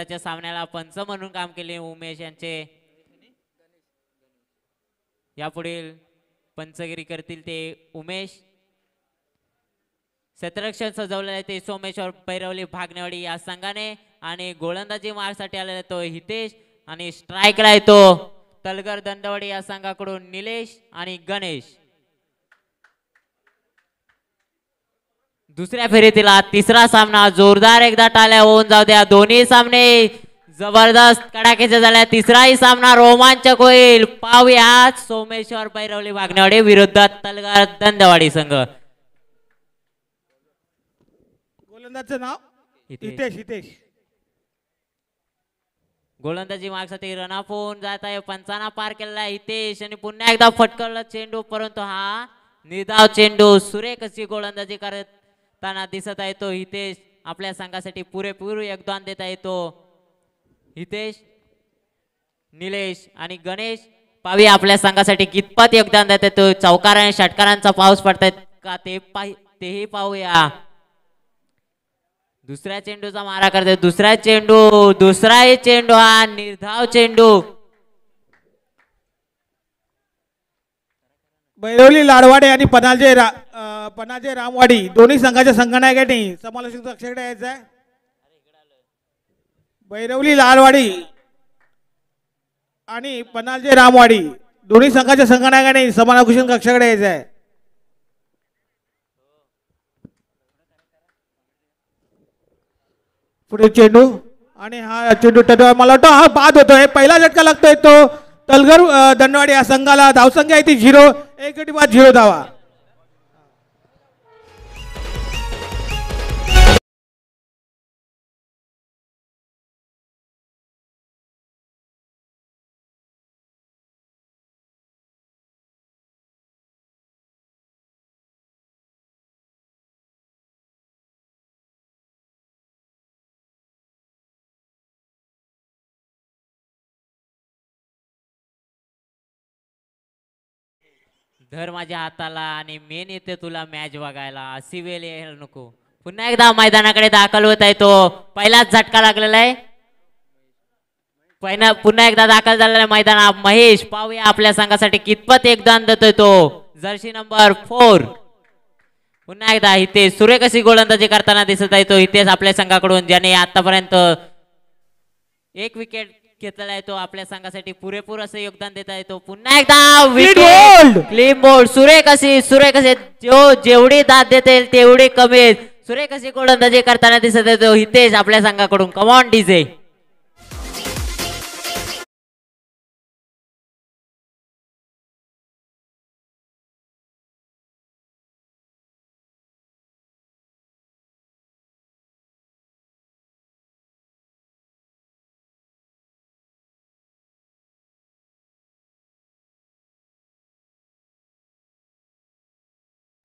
आत्ताच्या सामन्याला पंच म्हणून काम केले उमेश यांचे यापुढील पंचगिरी करतील ते उमेश क्षेत्ररक्षण सजवलेले ते सोमेश्वर पैरवली भागनेवाडी या संघाने आणि गोलंदाजी मारसाठी आलेला तो हितेश आणि स्ट्राईकला येतो तलगर दंडवाडी या संघाकडून निलेश आणि गणेश दुसऱ्या फेरीतीला तिसरा सामना जोरदार एकदा टाळ्या होऊन जाऊ द्या दोन्ही सामने जबरदस्त कडाक्याच्या झाल्या तिसराही सामना रोमांचक होईल पाहूया सोमेश्वर बैरवली वाघनवडे विरुद्ध तलगार दंदवाडी संघ गोलंदाज नाव हितेश हितेश गोलंदाजी मागसाठी रना होऊन जात आहे पंचाना पार केलेला हितेश आणि पुन्हा एकदा फटकवला चेंडू परंतु हा निधाव चेंडू सुरेख अशी गोलंदाजी करत ताना दिसत आहे तो हितेश आपल्या संघासाठी पुरेपूर योगदान देता येतो हितेश निलेश आणि गणेश पावी आपल्या संघासाठी कितपत योगदान देत येतो चौकार आणि षटकारांचा पाऊस पडताय का ते पाहि तेही पाहूया दुसऱ्या चेंडूचा मारा करते दुसरा चेंडू दुसराही चेंडू हा निर्धाव चेंडू बैरवली लाडवाडे आणि पनाजे रा पनाजे रामवाडी दोन्ही संघाच्या नाही समालोचक कक्षाकडे यायचं आहे बैरवली लालवाडी आणि पनाजे रामवाडी दोन्ही संघाच्या संघनायकांनी समालोचन कक्षाकडे यायचं आहे पुढे चेंडू आणि हा चेंडू टो मला वाटतं हा बाद होतो हे पहिला झटका लागतोय तो तलगर दंडवाडी या संघाला धावसंख्या ती झिरो एक गटी बाद झिरो धावा धर माझ्या हाताला आणि मेन येते तुला मॅच बघायला अशी वेळ यायला नको पुन्हा एकदा मैदानाकडे दाखल होत आहे तो पहिलाच झटका लागलेला आहे पुन्हा एकदा दाखल झालेला मैदाना महेश पाहूया आपल्या संघासाठी कितपत एकदान देतोय तो जर्सी नंबर फोर पुन्हा एकदा इथे सूर्यकशी गोलंदाजी करताना दिसत आहे तो इथेच आपल्या संघाकडून ज्याने आतापर्यंत एक विकेट घेतलेला आहे तो आपल्या संघासाठी पुरेपूर असं योगदान देता येतो पुन्हा एकदा क्लीन बोल्ड सुरेख असे सुरेख असे जो जेवढे दाद देते तेवढी कमी सुरेख असे गोलंदाजी करताना दिसत येतो हितेश आपल्या संघाकडून कमॉन डीजे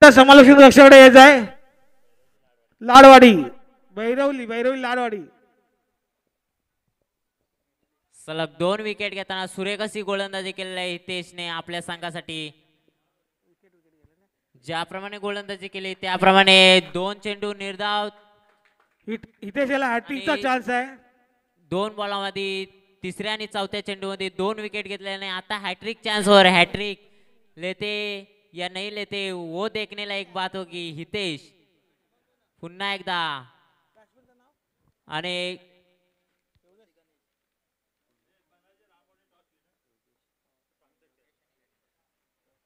आता समालोचन कक्षाकडे यायचं आहे लाडवाडी भैरवली भैरवली लाडवाडी सलग दोन विकेट घेताना सुरेख गोलंदाजी केलेली हितेशने आपल्या संघासाठी ज्याप्रमाणे गोलंदाजी केली त्याप्रमाणे दोन चेंडू निर्धाव हितेशला हॅटिंगचा चान्स आहे दोन बॉलामध्ये तिसऱ्या आणि चौथ्या चेंडूमध्ये दोन विकेट घेतल्याने आता हॅट्रिक चान्सवर हॅट्रिक लेते या नहीं लेते वो देखने लायक बात होगी हितेश पुन्हा एकदा आणि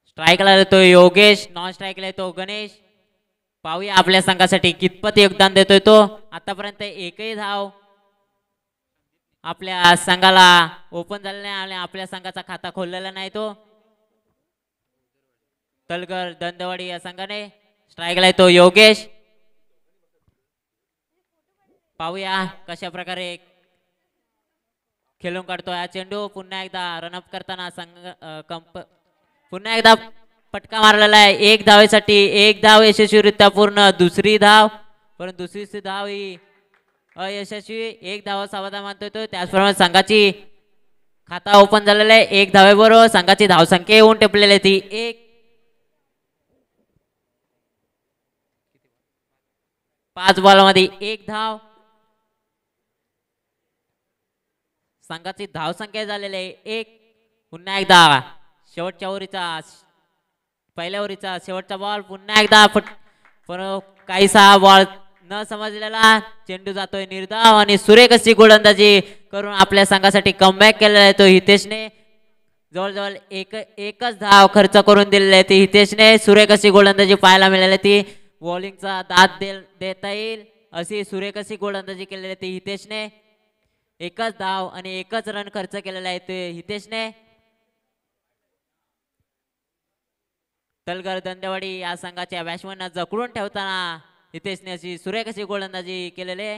स्ट्राईकला येतो योगेश नॉन स्ट्राइक येतो गणेश पाहूया आपल्या संघासाठी कितपत योगदान देतोय तो आतापर्यंत एकही धाव आपल्या संघाला ओपन झालेला आणि आपल्या संघाचा खाता खोललेला नाही तो तलगर दंदवाडी या संघाने स्ट्राईकला येतो योगेश पाहूया कशा प्रकारे खेळून काढतो या चेंडू पुन्हा एकदा रनअप करताना संघ कंप पुन्हा एकदा पटका मारलेला आहे एक धावेसाठी एक धाव यशस्वीरित्या पूर्ण दुसरी धाव पण दुसरी धाव ही अयशस्वी एक धाव सावधा मानतो येतो त्याचप्रमाणे संघाची खाता ओपन झालेला आहे एक धावेबरोबर संघाची धावसंख्या येऊन टेपलेली ती एक पाच बॉलमध्ये एक धाव संघाची धाव संख्या झालेली आहे एक पुन्हा एकदा शेवटच्या ओरीचा पहिल्या ओरीचा शेवटचा बॉल पुन्हा एकदा पण काहीसा बॉल न समजलेला चेंडू जातोय निर्धाव आणि सुरेख अशी गोलंदाजी करून आपल्या संघासाठी कमबॅक केलेला आहे तो हितेशने जवळजवळ एक एकच धाव खर्च करून दिलेला आहे ती हितेशने सुरेख अशी गोलंदाजी पाहायला मिळाली ती बॉलिंगचा दाद दे देता येईल अशी सुरेखशी गोलंदाजी केलेली आहे हितेशने एकच धाव आणि एकच रन खर्च केलेला आहे ते हितेशने तलगर दंदेवाडी या संघाच्या बॅट्समॅनना जखडून ठेवताना हितेशने अशी सूर्यकशी गोलंदाजी केलेले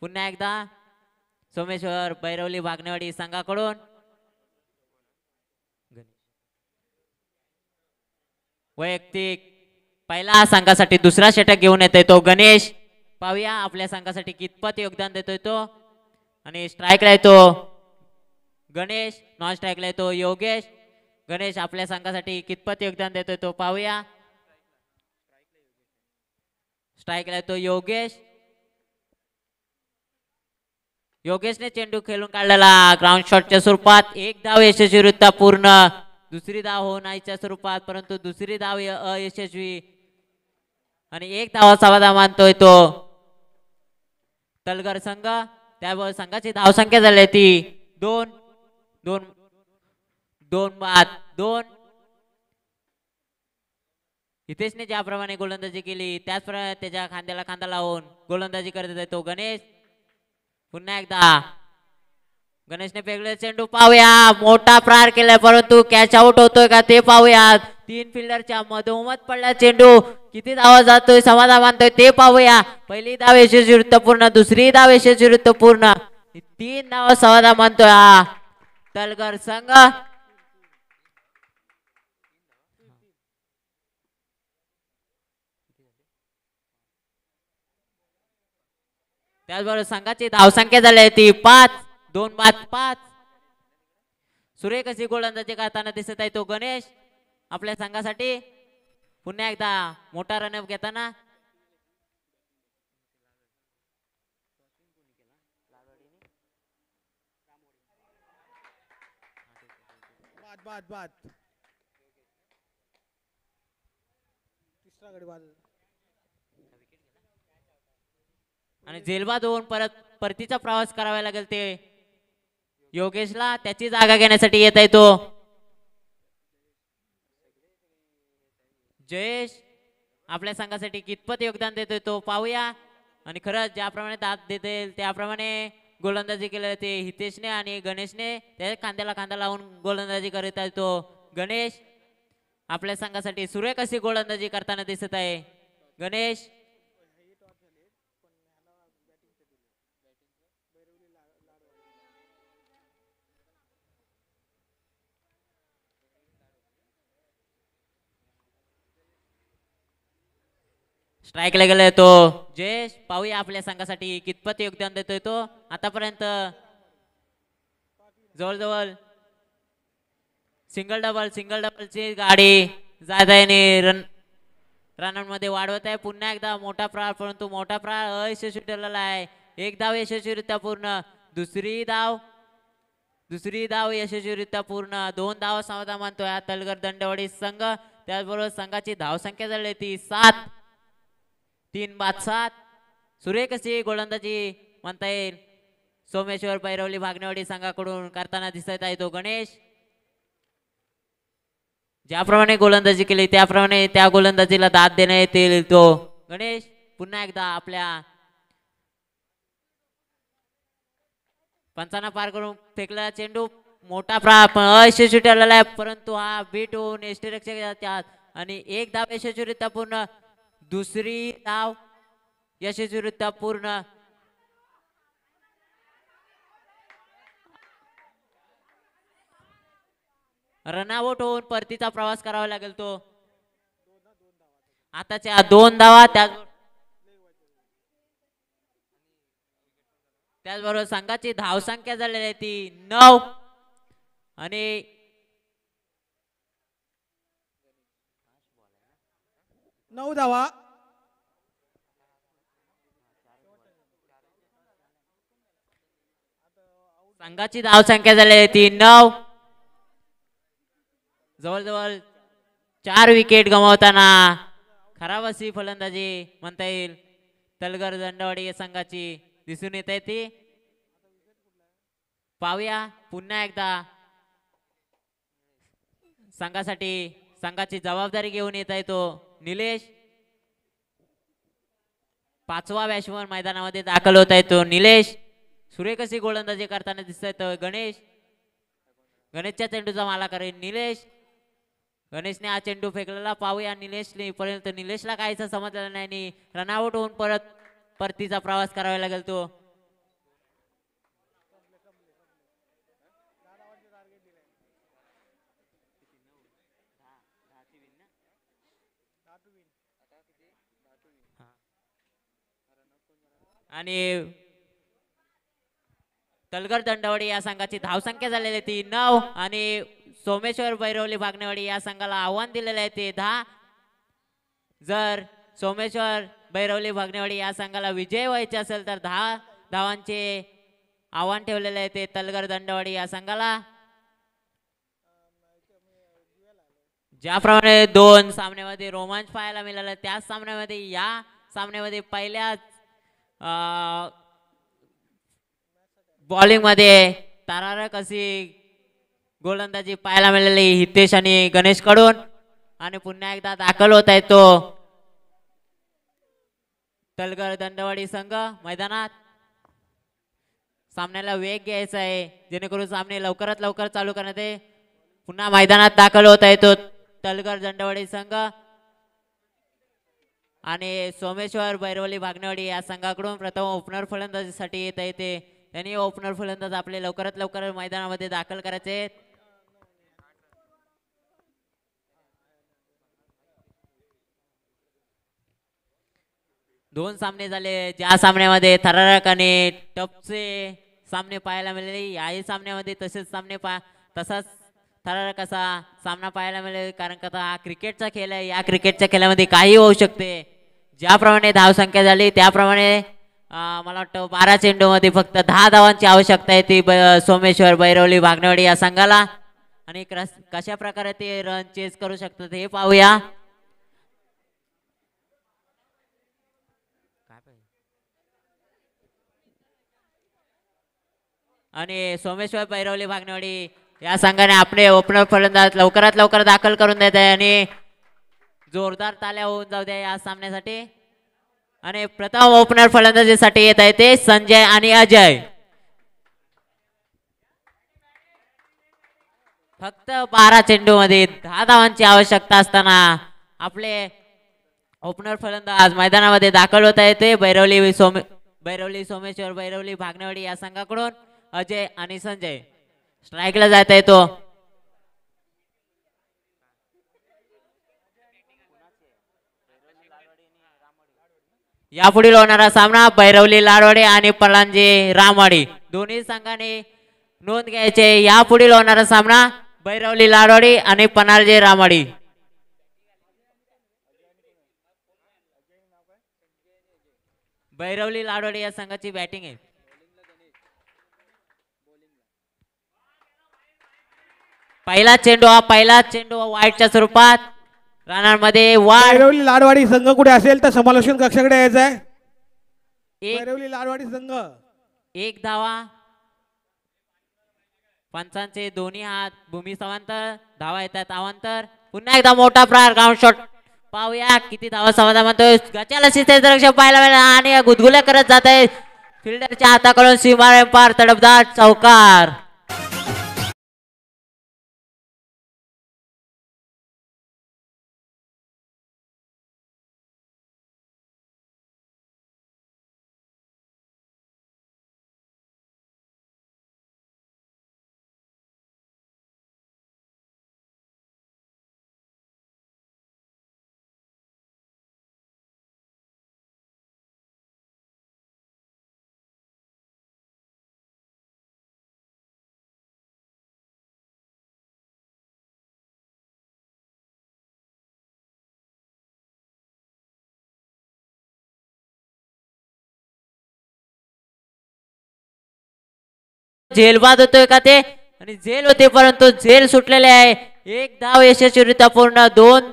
पुन्हा एकदा सोमेश्वर बैरवली वागणेवाडी संघाकडून वैयक्तिक पहिला संघासाठी दुसरा षटक घेऊन येतोय तो गणेश पाहूया आपल्या संघासाठी कितपत योगदान देतोय तो आणि स्ट्राईकला येतो गणेश नॉन स्ट्राईकला येतो योगेश गणेश आपल्या संघासाठी कितपत योगदान देतोय तो पाहूया स्ट्राईकला येतो योगेश योगेशने चेंडू खेळून काढलेला ग्राउंड शॉटच्या स्वरूपात एक धाव यशस्वीरित्या पूर्ण दुसरी धाव होण्याच्या स्वरूपात परंतु दुसरी धाव अयशस्वी आणि एक धावा सावा मानतोय तो तलगर संघ त्यावर संघाची धावसंख्या झाली ती दोन दोन दोन बाद दोन हितेशने ज्याप्रमाणे गोलंदाजी केली त्याचप्रमाणे त्याच्या खांद्याला खांदा लावून गोलंदाजी करत आहे तो गणेश पुन्हा एकदा गणेशने वेगळे चेंडू पाहूया मोठा प्रार केलाय परंतु कॅच आउट होतोय का ते पाहूयात तीन फिल्डरच्या मधोमध पडला चेंडू किती धावा जातोय समाधान मानतोय ते पाहूया पहिली धाव यशस्वी वृत्तपूर्ण दुसरी धाव यशस्वी वृत्तपूर्ण तीन धाव समाधान मानतोय हा तलगर संघ त्याचबरोबर संघाची धावसंख्या झाली आहे ती पाच दोन बात पाच सुरेख अशी गोलंदाजी करताना दिसत आहे तो गणेश आपल्या संघासाठी पुन्हा एकदा मोठा रनअप घेताना तिसरा आणि जेलबाद होऊन परत परतीचा प्रवास करावा लागेल ते योगेशला त्याची जागा घेण्यासाठी येत आहे तो जयेश आपल्या संघासाठी कितपत योगदान देतोय तो पाहूया आणि खरंच ज्याप्रमाणे दाद देते त्याप्रमाणे गोलंदाजी केले ते हितेशने आणि गणेशने त्या खांद्याला खांदा लावून गोलंदाजी करत आहे तो गणेश आपल्या संघासाठी सुरेख कशी गोलंदाजी करताना दिसत आहे गणेश स्ट्राईकला गेला तो जयेश पाहूया आपल्या संघासाठी कितपत योगदान देतोय तो आतापर्यंत जवळजवळ सिंगल डबल सिंगल डबलची गाडी जात आहे रन मध्ये वाढवत आहे पुन्हा एकदा मोठा प्राळ परंतु मोठा प्राळ अयशस्वी ठरलेला आहे एक धाव यशस्वीरित्या पूर्ण दुसरी धाव दुसरी धाव यशस्वीरित्या पूर्ण दोन धाव समाधान मानतोय तलगर दंडवाडी संघ त्याचबरोबर संघाची धावसंख्या झाली ती सात तीन बाद सात सुरेख गोलंदाजी म्हणता येईल सोमेश्वर बैरवली भागनेवाडी संघाकडून करताना दिसत आहे तो गणेश ज्याप्रमाणे गोलंदाजी केली त्याप्रमाणे त्या गोलंदाजीला दाद देण्यात येतील तो गणेश पुन्हा एकदा आपल्या पंचाना पार करून फेकला चेंडू मोठा प्राप अयशस्वी ठरलेला आहे परंतु हा बीट होऊन एसटी रक्षक आणि एक धाव यशस्वीरित्या पूर्ण दुसरी धाव यशस्वी पूर्ण रनआउट होऊन परतीचा प्रवास करावा लागेल तो आताच्या दोन धावा त्या त्याचबरोबर संघाची धावसंख्या झालेली आहे ती नऊ आणि नऊ धावा संघाची संख्या झाली ती नऊ जवळजवळ चार विकेट गमावताना खराब अशी फलंदाजी म्हणता येईल तलगर दंडवाडी या संघाची दिसून येत आहे ती पाहूया पुन्हा एकदा संघासाठी संघाची जबाबदारी घेऊन येत आहे तो निलेश पाचवा बॅशवर मैदानामध्ये दाखल होत आहे तो निलेश सुरेख गोलंदाजी करताना दिसत गणेश गणेशच्या चेंडूचा माला करेल निलेश गणेशने हा चेंडू फेकलेला पाहूया निलेशने पर्यंत निलेशला काहीच समजलं नाही आणि रनआउट होऊन परत परतीचा प्रवास करावा लागेल तो आणि तलगर दंडवडी या संघाची धावसंख्या झालेली ती नऊ आणि सोमेश्वर बैरवली बागणेवाडी या संघाला आव्हान दिलेलं आहे ते दहा जर सोमेश्वर बैरवली बागनेवाडी या संघाला विजय व्हायचे असेल तर दहा धावांचे आव्हान ठेवलेले आहे ते तलगर दंडवाडी या संघाला ज्याप्रमाणे दोन सामन्यामध्ये रोमांच पाहायला मिळाला त्याच सामन्यामध्ये या सामन्यामध्ये पहिल्याच मध्ये तारारक अशी गोलंदाजी पाहायला मिळाली हितेश आणि गणेश कडून आणि पुन्हा एकदा दाखल होत आहे तो तलगर दंडवाडी संघ मैदानात सामन्याला वेग घ्यायचा आहे जेणेकरून सामने लवकरात लवकर चालू करण्यात पुन्हा मैदानात दाखल होत आहे तो तलगर दंडवाडी संघ आणि सोमेश्वर बैरवली भागनेवाडी या संघाकडून प्रथम ओपनर फलंदाजीसाठी येत आहे ते त्यांनी ओपनर फलंदाज आपले लवकरात लवकर मैदानामध्ये दाखल करायचे दोन सामने झाले ज्या सामन्यामध्ये थरारक आणि टपचे सामने पाहायला मिळाले याही सामन्यामध्ये तसेच सामने पा तसाच थरार कसा सामना पाहायला मिळेल कारण का हा क्रिकेटचा खेळ आहे या क्रिकेटच्या खेळामध्ये काही होऊ शकते ज्याप्रमाणे धावसंख्या झाली त्याप्रमाणे मला वाटतं बारा चेंडूमध्ये फक्त दहा धावांची आवश्यकता आहे ती सोमेश्वर बैरवली भागनेवाडी या संघाला आणि कशा प्रकारे ते रन चेज करू शकतात हे पाहूया आणि सोमेश्वर बैरवली भागनेवाडी या संघाने आपले ओपनर फलंदाज लवकरात लवकर दाखल करून देत आहे आणि जोरदार ताल्या होऊन जाऊ द्या या सामन्यासाठी आणि प्रथम ओपनर फलंदाजीसाठी येत आहे ते संजय आणि अजय फक्त बारा चेंडू मध्ये दहा धावांची आवश्यकता असताना आपले ओपनर फलंदाज मैदानामध्ये दाखल होत आहे ते बैरवली सोमे बैरवली सोमेश्वर बैरवली भागनेवाडी या संघाकडून अजय आणि संजय स्ट्राईकला जाता येतो पुढील होणारा सामना भैरवली लाडवाडे आणि पलांजी रामवाडी दोन्ही संघाने नोंद घ्यायचे पुढील होणारा सामना भैरवली लाडवाडी आणि पनारजी रामवाडी भैरवली लाडवाडी या संघाची बॅटिंग आहे पहिला चेंडू हा पहिला चेंडू हा वाईटच्या स्वरूपात रानांमध्ये वाढ लाडवाडी संघ कुठे असेल तर समालोचन कक्षाकडे यायचं आहे लाडवाडी संघ एक धावा पंचांचे दोन्ही हात भूमी समांतर धावा येतात अवांतर पुन्हा एकदा मोठा प्रार ग्राउंड शॉट पाहूया किती धावा समाधान म्हणतोय गचाला शिस्ते पाहायला मिळाला आणि गुदगुल्या करत जात आहे फिल्डरच्या हाताकडून शिमार पार तडपदार चौकार झेलबाद होतोय का ते आणि झेल होते परंतु झेल सुटलेले आहे एक धाव यशस्वीरित्या पूर्ण दोन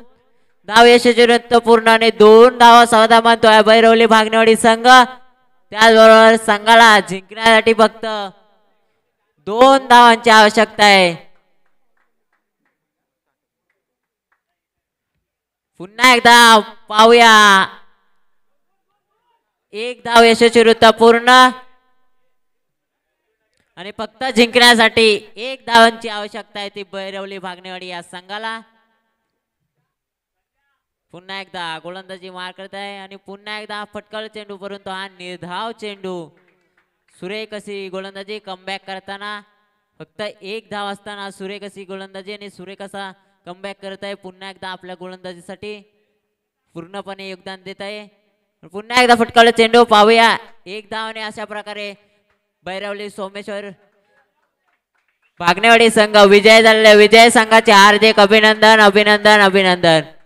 धाव यशस्वीरित्या पूर्ण आणि दोन धाव सहदा मानतोय भैरवली बैरवली संघ त्याचबरोबर संघाला जिंकण्यासाठी फक्त दोन धावांची आवश्यकता आहे पुन्हा एकदा पाहूया एक धाव यशस्वीरित्या पूर्ण आणि फक्त जिंकण्यासाठी एक धावांची आवश्यकता आहे ती बैरवली भागनेवाडी या संघाला पुन्हा एकदा गोलंदाजी मार करत आहे आणि पुन्हा एकदा फटकळ चेंडू परंतु हा निर्धाव चेंडू सुरेख अशी गोलंदाजी कमबॅक करताना फक्त एक धाव असताना सुरेख अशी गोलंदाजी आणि सुरेख असा कमबॅक करत आहे पुन्हा एकदा आपल्या गोलंदाजीसाठी पूर्णपणे योगदान देत आहे पुन्हा एकदा फटकावला चेंडू पाहूया एक धावने अशा प्रकारे बैरवली सोमेश्वर भागनेवाडी संघ विजय झालेल्या विजय संघाचे हार्दिक अभिनंदन अभिनंदन अभिनंदन